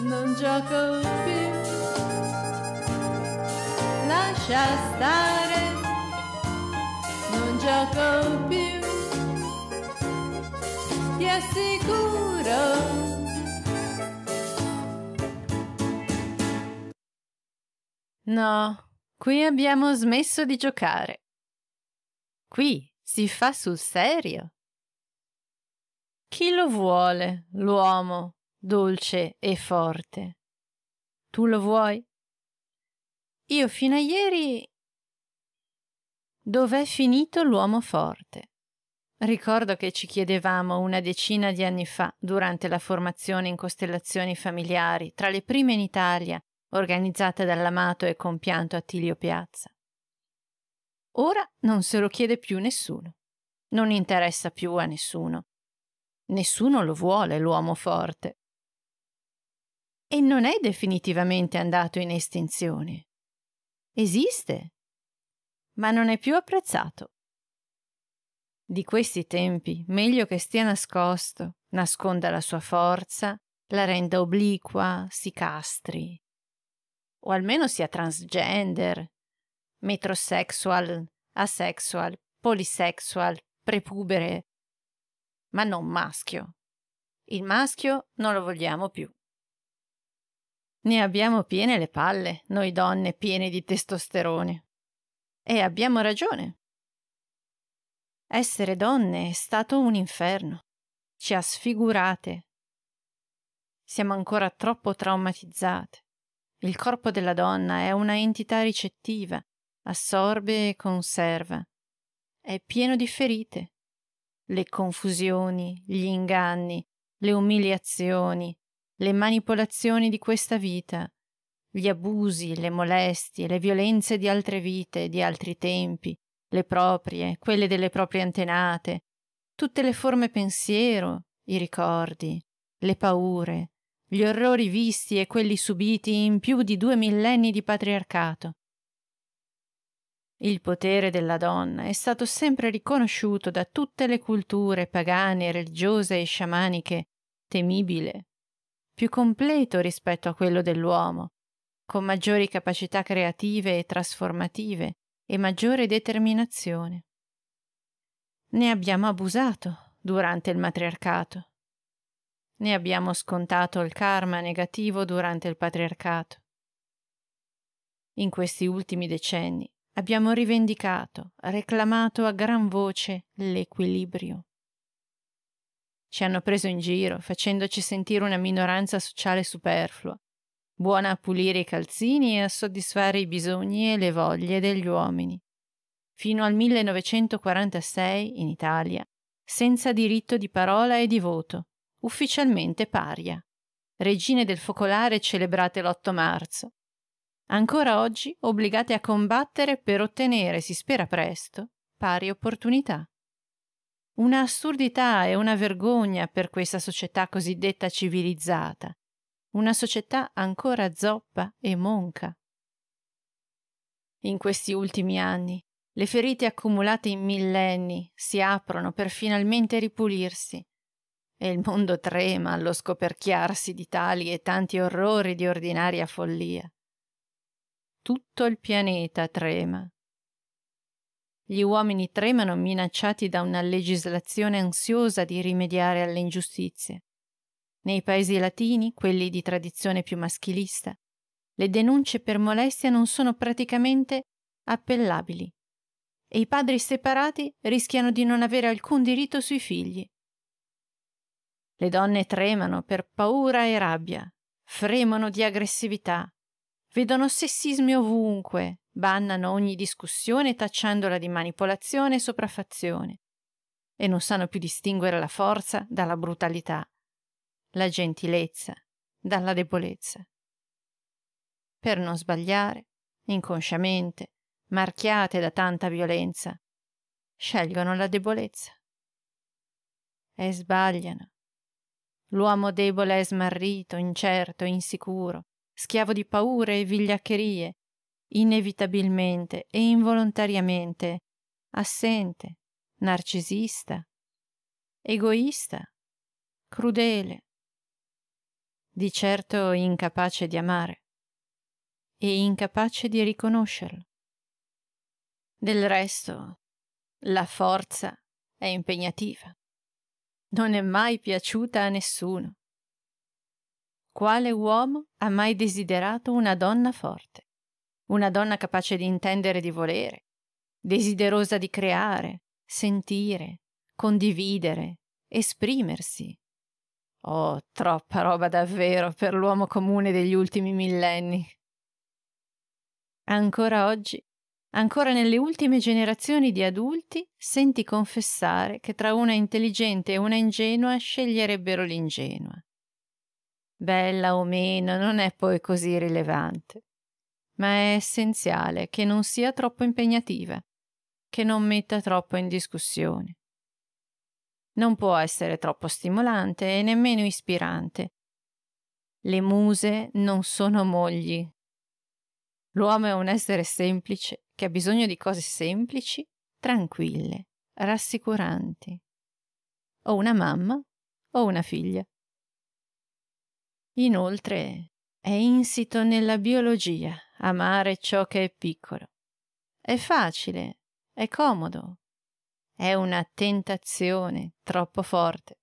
non gioco più. Lascia stare, non gioco più. Ti assicuro. No, qui abbiamo smesso di giocare. Qui si fa sul serio. Chi lo vuole, l'uomo, dolce e forte. Tu lo vuoi? Io fino a ieri... Dov'è finito l'uomo forte? Ricordo che ci chiedevamo una decina di anni fa, durante la formazione in costellazioni familiari, tra le prime in Italia, organizzata dall'amato e compianto Attilio Piazza. Ora non se lo chiede più nessuno. Non interessa più a nessuno. Nessuno lo vuole l'uomo forte e non è definitivamente andato in estinzione. Esiste, ma non è più apprezzato. Di questi tempi, meglio che stia nascosto, nasconda la sua forza, la renda obliqua, si castri. O almeno sia transgender, metrosexual, asexual, polisexual, prepubere, ma non maschio. Il maschio non lo vogliamo più. Ne abbiamo piene le palle, noi donne piene di testosterone. E abbiamo ragione. Essere donne è stato un inferno. Ci ha sfigurate. Siamo ancora troppo traumatizzate. Il corpo della donna è una entità ricettiva, assorbe e conserva. È pieno di ferite. Le confusioni, gli inganni, le umiliazioni, le manipolazioni di questa vita, gli abusi, le molestie, le violenze di altre vite, di altri tempi, le proprie, quelle delle proprie antenate, tutte le forme pensiero, i ricordi, le paure, gli orrori visti e quelli subiti in più di due millenni di patriarcato. Il potere della donna è stato sempre riconosciuto da tutte le culture pagane, religiose e sciamaniche, temibile più completo rispetto a quello dell'uomo, con maggiori capacità creative e trasformative e maggiore determinazione. Ne abbiamo abusato durante il matriarcato. Ne abbiamo scontato il karma negativo durante il patriarcato. In questi ultimi decenni abbiamo rivendicato, reclamato a gran voce l'equilibrio. Ci hanno preso in giro, facendoci sentire una minoranza sociale superflua, buona a pulire i calzini e a soddisfare i bisogni e le voglie degli uomini. Fino al 1946, in Italia, senza diritto di parola e di voto, ufficialmente paria. Regine del focolare celebrate l'8 marzo. Ancora oggi obbligate a combattere per ottenere, si spera presto, pari opportunità. Una assurdità e una vergogna per questa società cosiddetta civilizzata, una società ancora zoppa e monca. In questi ultimi anni, le ferite accumulate in millenni si aprono per finalmente ripulirsi, e il mondo trema allo scoperchiarsi di tali e tanti orrori di ordinaria follia. Tutto il pianeta trema gli uomini tremano minacciati da una legislazione ansiosa di rimediare alle ingiustizie. Nei paesi latini, quelli di tradizione più maschilista, le denunce per molestia non sono praticamente appellabili e i padri separati rischiano di non avere alcun diritto sui figli. Le donne tremano per paura e rabbia, fremono di aggressività, Vedono sessismi ovunque, bannano ogni discussione tacciandola di manipolazione e sopraffazione e non sanno più distinguere la forza dalla brutalità, la gentilezza dalla debolezza. Per non sbagliare, inconsciamente, marchiate da tanta violenza, scelgono la debolezza. E sbagliano. L'uomo debole è smarrito, incerto, insicuro, schiavo di paure e vigliaccherie, inevitabilmente e involontariamente assente, narcisista, egoista, crudele, di certo incapace di amare e incapace di riconoscerlo. Del resto, la forza è impegnativa. Non è mai piaciuta a nessuno. Quale uomo ha mai desiderato una donna forte? Una donna capace di intendere e di volere, desiderosa di creare, sentire, condividere, esprimersi. Oh, troppa roba davvero per l'uomo comune degli ultimi millenni. Ancora oggi, ancora nelle ultime generazioni di adulti, senti confessare che tra una intelligente e una ingenua sceglierebbero l'ingenua bella o meno non è poi così rilevante, ma è essenziale che non sia troppo impegnativa, che non metta troppo in discussione. Non può essere troppo stimolante e nemmeno ispirante. Le muse non sono mogli. L'uomo è un essere semplice che ha bisogno di cose semplici, tranquille, rassicuranti. O una mamma o una figlia. Inoltre è insito nella biologia amare ciò che è piccolo. È facile, è comodo, è una tentazione troppo forte,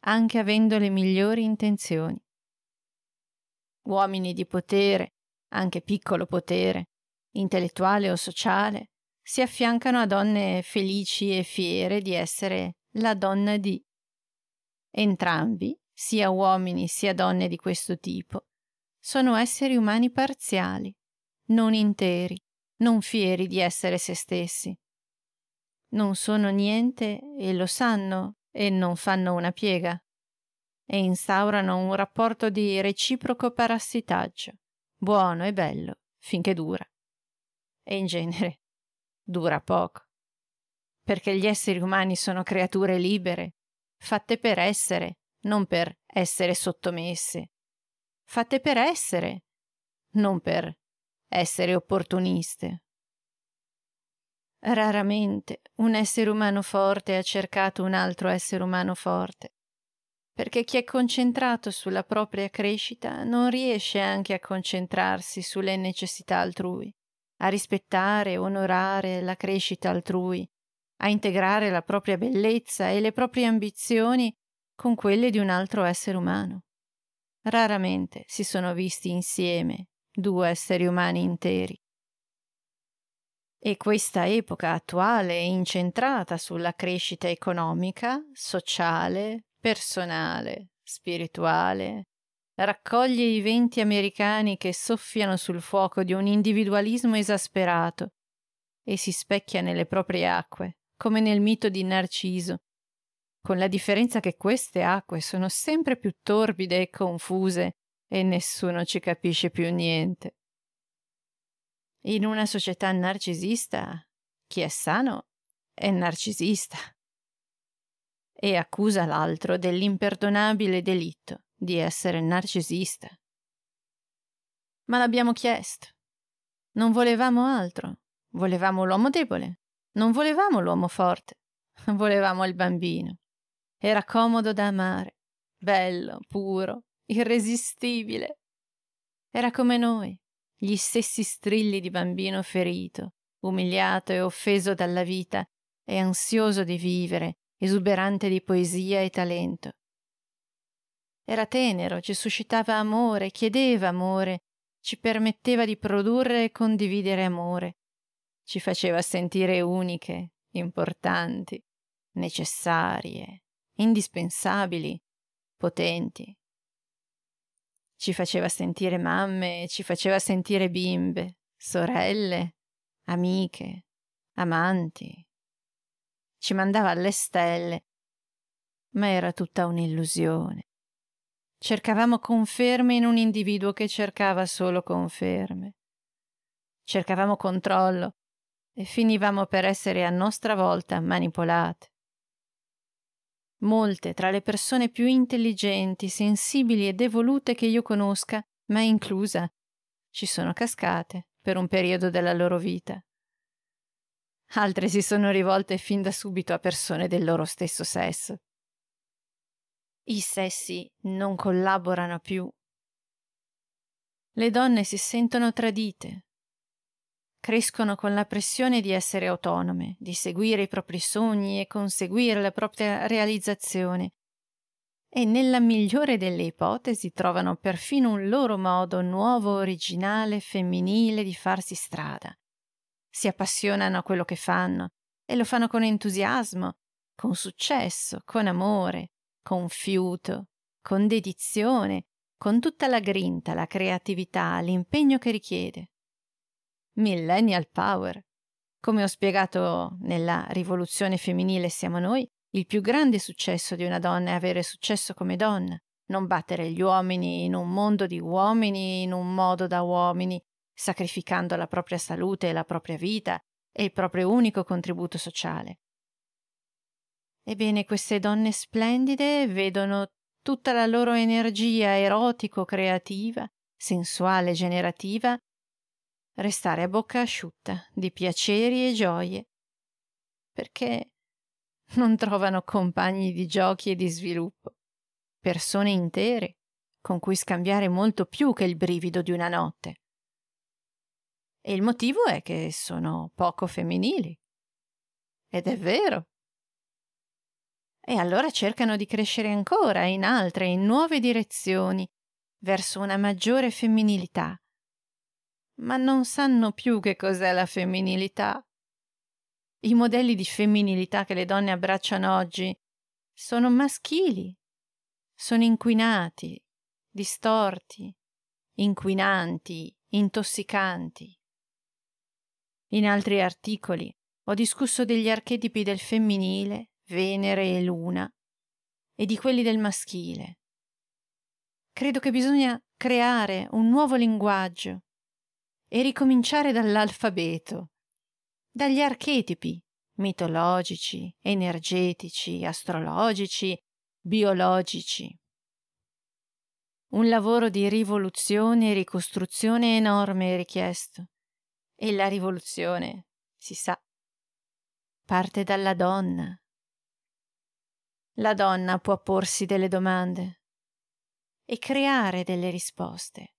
anche avendo le migliori intenzioni. Uomini di potere, anche piccolo potere, intellettuale o sociale, si affiancano a donne felici e fiere di essere la donna di. Entrambi sia uomini sia donne di questo tipo, sono esseri umani parziali, non interi, non fieri di essere se stessi. Non sono niente e lo sanno e non fanno una piega e instaurano un rapporto di reciproco parassitaggio, buono e bello, finché dura. E in genere dura poco, perché gli esseri umani sono creature libere, fatte per essere, non per essere sottomesse. Fatte per essere, non per essere opportuniste. Raramente un essere umano forte ha cercato un altro essere umano forte, perché chi è concentrato sulla propria crescita non riesce anche a concentrarsi sulle necessità altrui, a rispettare e onorare la crescita altrui, a integrare la propria bellezza e le proprie ambizioni con quelle di un altro essere umano. Raramente si sono visti insieme due esseri umani interi. E questa epoca attuale è incentrata sulla crescita economica, sociale, personale, spirituale, raccoglie i venti americani che soffiano sul fuoco di un individualismo esasperato e si specchia nelle proprie acque, come nel mito di Narciso, con la differenza che queste acque sono sempre più torbide e confuse e nessuno ci capisce più niente. In una società narcisista, chi è sano è narcisista e accusa l'altro dell'imperdonabile delitto di essere narcisista. Ma l'abbiamo chiesto. Non volevamo altro. Volevamo l'uomo debole. Non volevamo l'uomo forte. Volevamo il bambino. Era comodo da amare, bello, puro, irresistibile. Era come noi, gli stessi strilli di bambino ferito, umiliato e offeso dalla vita e ansioso di vivere, esuberante di poesia e talento. Era tenero, ci suscitava amore, chiedeva amore, ci permetteva di produrre e condividere amore, ci faceva sentire uniche, importanti, necessarie indispensabili, potenti. Ci faceva sentire mamme, ci faceva sentire bimbe, sorelle, amiche, amanti. Ci mandava alle stelle, ma era tutta un'illusione. Cercavamo conferme in un individuo che cercava solo conferme. Cercavamo controllo e finivamo per essere a nostra volta manipolate. Molte tra le persone più intelligenti, sensibili ed evolute che io conosca, me inclusa, ci sono cascate per un periodo della loro vita. Altre si sono rivolte fin da subito a persone del loro stesso sesso. I sessi non collaborano più. Le donne si sentono tradite, crescono con la pressione di essere autonome, di seguire i propri sogni e conseguire la propria realizzazione. E nella migliore delle ipotesi trovano perfino un loro modo nuovo, originale, femminile di farsi strada. Si appassionano a quello che fanno e lo fanno con entusiasmo, con successo, con amore, con fiuto, con dedizione, con tutta la grinta, la creatività, l'impegno che richiede. Millennial Power. Come ho spiegato nella rivoluzione femminile siamo noi, il più grande successo di una donna è avere successo come donna, non battere gli uomini in un mondo di uomini in un modo da uomini, sacrificando la propria salute e la propria vita e il proprio unico contributo sociale. Ebbene, queste donne splendide vedono tutta la loro energia erotico-creativa, sensuale-generativa restare a bocca asciutta di piaceri e gioie, perché non trovano compagni di giochi e di sviluppo, persone intere con cui scambiare molto più che il brivido di una notte. E il motivo è che sono poco femminili. Ed è vero. E allora cercano di crescere ancora in altre, in nuove direzioni, verso una maggiore femminilità, ma non sanno più che cos'è la femminilità. I modelli di femminilità che le donne abbracciano oggi sono maschili, sono inquinati, distorti, inquinanti, intossicanti. In altri articoli ho discusso degli archetipi del femminile, Venere e Luna, e di quelli del maschile. Credo che bisogna creare un nuovo linguaggio e ricominciare dall'alfabeto, dagli archetipi mitologici, energetici, astrologici, biologici. Un lavoro di rivoluzione e ricostruzione enorme è richiesto. E la rivoluzione, si sa, parte dalla donna. La donna può porsi delle domande e creare delle risposte.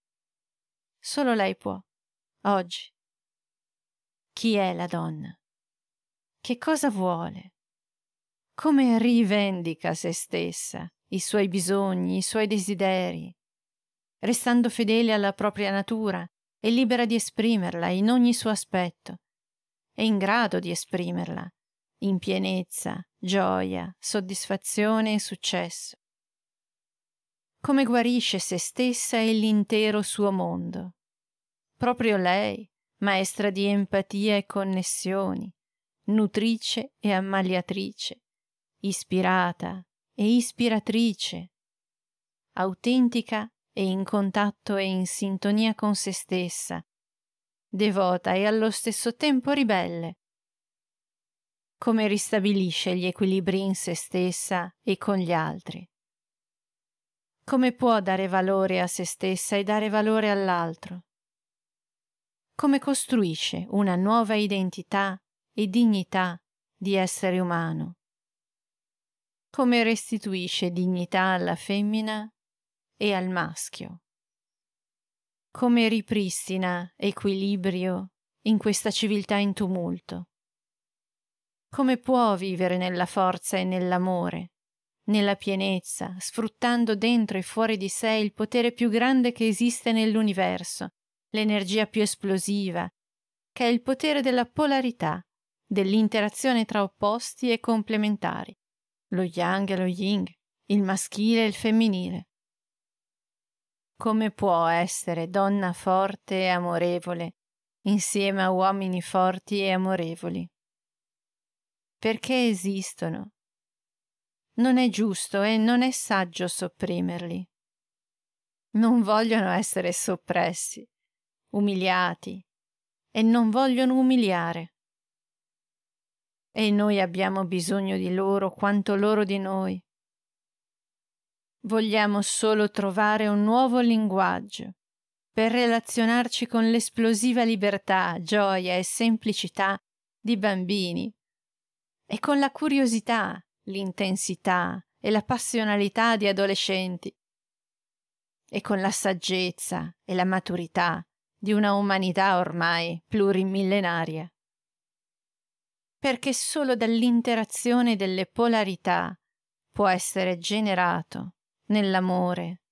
Solo lei può oggi. Chi è la donna? Che cosa vuole? Come rivendica se stessa, i suoi bisogni, i suoi desideri, restando fedele alla propria natura e libera di esprimerla in ogni suo aspetto, è in grado di esprimerla in pienezza, gioia, soddisfazione e successo. Come guarisce se stessa e l'intero suo mondo. Proprio lei, maestra di empatia e connessioni, nutrice e ammaliatrice, ispirata e ispiratrice, autentica e in contatto e in sintonia con se stessa, devota e allo stesso tempo ribelle. Come ristabilisce gli equilibri in se stessa e con gli altri? Come può dare valore a se stessa e dare valore all'altro? come costruisce una nuova identità e dignità di essere umano, come restituisce dignità alla femmina e al maschio, come ripristina equilibrio in questa civiltà in tumulto, come può vivere nella forza e nell'amore, nella pienezza, sfruttando dentro e fuori di sé il potere più grande che esiste nell'universo, l'energia più esplosiva, che è il potere della polarità, dell'interazione tra opposti e complementari, lo yang e lo ying, il maschile e il femminile. Come può essere donna forte e amorevole insieme a uomini forti e amorevoli? Perché esistono? Non è giusto e non è saggio sopprimerli. Non vogliono essere soppressi umiliati e non vogliono umiliare. E noi abbiamo bisogno di loro quanto loro di noi. Vogliamo solo trovare un nuovo linguaggio per relazionarci con l'esplosiva libertà, gioia e semplicità di bambini e con la curiosità, l'intensità e la passionalità di adolescenti e con la saggezza e la maturità di una umanità ormai plurimillenaria. Perché solo dall'interazione delle polarità può essere generato, nell'amore,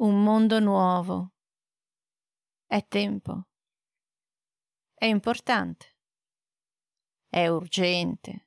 un mondo nuovo. È tempo. È importante. È urgente.